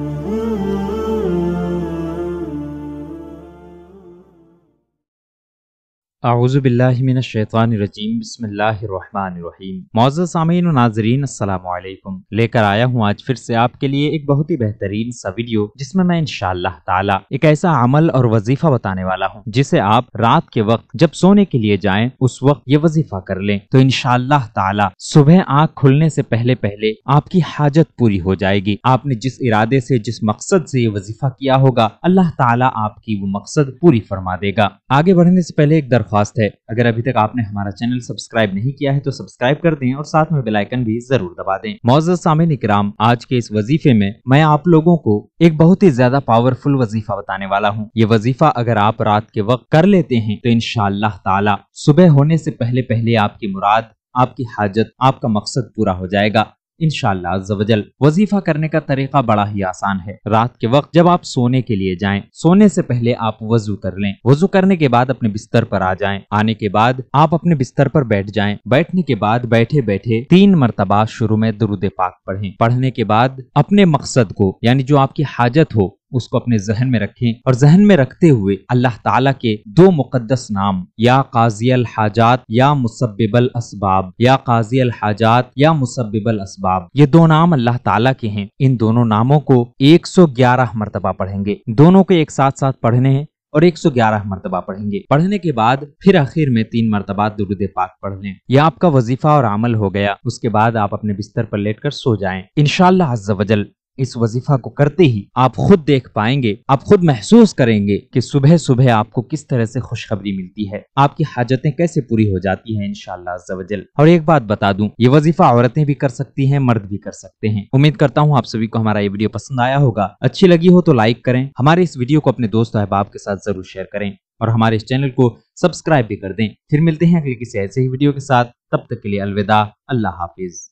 Mm-hmm. बसमीम सामीन नाजरीन लेकर आया हूँ आज फिर से आपके लिए एक बहुत ही बेहतरीन सा वीडियो जिसमें मैं इनशाला ताला एक ऐसा अमल और वजीफा बताने वाला हूँ जिसे आप रात के वक्त जब सोने के लिए जाएं उस वक्त ये वजीफा कर लें तो इनशाला ताला सुबह आँख खुलने से पहले पहले आपकी हाजत पूरी हो जाएगी आपने जिस इरादे से जिस मकसद से ये वजीफा किया होगा अल्लाह ताला आपकी वो मकसद पूरी फरमा देगा आगे बढ़ने से पहले एक दर दरख्वास्त है अगर अभी तक आपने हमारा चैनल सब्सक्राइब नहीं किया है तो सब्सक्राइब कर दें और साथ में बेलाइकन भी जरूर दबा दें मोजत सामिन इकराम आज के इस वजीफे में मैं आप लोगों को एक बहुत ही ज्यादा पावरफुल वजीफा बताने वाला हूँ ये वजीफा अगर आप रात के वक्त कर लेते हैं तो इन ताला सुबह होने से पहले पहले आपकी मुराद आपकी हाजत आपका मकसद पूरा हो जाएगा इनशालाजल वजीफा करने का तरीका बड़ा ही आसान है रात के वक्त जब आप सोने के लिए जाएं सोने से पहले आप वजू कर लें वजू करने के बाद अपने बिस्तर पर आ जाएं आने के बाद आप अपने बिस्तर पर बैठ जाएं बैठने के बाद बैठे बैठे तीन मरतबा शुरू में दरुद पाक पढ़ें पढ़ने के बाद अपने मकसद को यानी जो आपकी हाजत हो उसको अपने जहन में रखें और जहन में रखते हुए अल्लाह ताला के दो मुकद्दस नाम या काजियल हाजात या मुसब्बिबल असबाब या काजियल हाजात या मुसब्बिबल असबाब ये दो नाम अल्लाह ताला के हैं इन दोनों नामों को 111 मरतबा पढ़ेंगे दोनों को एक साथ साथ पढ़ने हैं और 111 मरतबा पढ़ेंगे पढ़ने के बाद फिर आखिर में तीन मरतबा दुरुद पाक पढ़ लें यह आपका वजीफा और अमल हो गया उसके बाद आप अपने बिस्तर पर लेटकर सो जाएं वजल इस वजीफा को करते ही आप खुद देख पाएंगे आप खुद महसूस करेंगे कि सुबह सुबह आपको किस तरह से खुशखबरी मिलती है आपकी हाजतें कैसे पूरी हो जाती है इनशालाजल और एक बात बता दूं ये वजीफा औरतें भी कर सकती हैं मर्द भी कर सकते हैं उम्मीद करता हूँ आप सभी को हमारा ये वीडियो पसंद आया होगा अच्छी लगी हो तो लाइक करें हमारे इस वीडियो को अपने दोस्त अहबाब के साथ जरूर शेयर करें और हमारे इस चैनल को सब्सक्राइब भी कर दें फिर मिलते हैं अगले किसी ऐसे ही वीडियो के साथ तब तक के लिए अलविदा अल्लाह हाफिज़